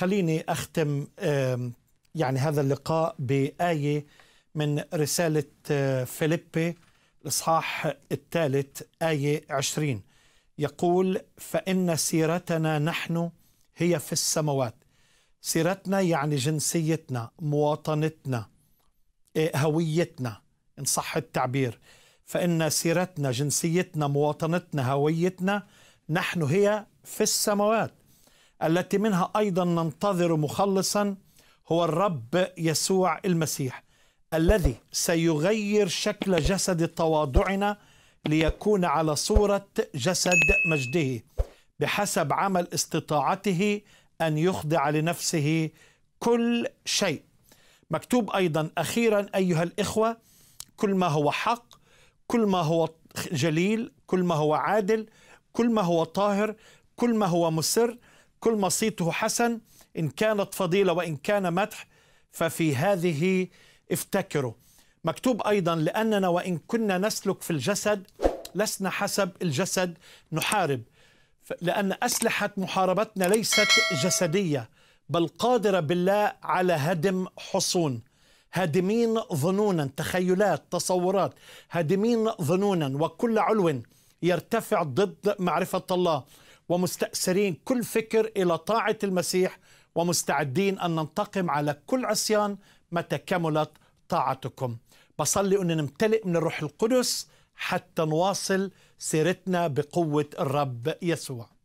خليني أختم يعني هذا اللقاء بآية من رسالة آه، فيليبي الإصحاح الثالث آية عشرين يقول فإن سيرتنا نحن هي في السماوات سيرتنا يعني جنسيتنا مواطنتنا آه، هويتنا إن صح التعبير فإن سيرتنا جنسيتنا مواطنتنا هويتنا نحن هي في السماوات التي منها ايضا ننتظر مخلصا هو الرب يسوع المسيح الذي سيغير شكل جسد تواضعنا ليكون على صوره جسد مجده بحسب عمل استطاعته ان يخضع لنفسه كل شيء مكتوب ايضا اخيرا ايها الاخوه كل ما هو حق كل ما هو جليل كل ما هو عادل كل ما هو طاهر كل ما هو مسر كل ما صيته حسن إن كانت فضيلة وإن كان مدح ففي هذه افتكروا مكتوب أيضا لأننا وإن كنا نسلك في الجسد لسنا حسب الجسد نحارب لأن أسلحة محاربتنا ليست جسدية بل قادرة بالله على هدم حصون هادمين ظنونا تخيلات تصورات هادمين ظنونا وكل علو يرتفع ضد معرفة الله ومستأسرين كل فكر إلى طاعة المسيح ومستعدين أن ننتقم على كل عصيان متى كملت طاعتكم بصلي أن نمتلئ من الروح القدس حتى نواصل سيرتنا بقوة الرب يسوع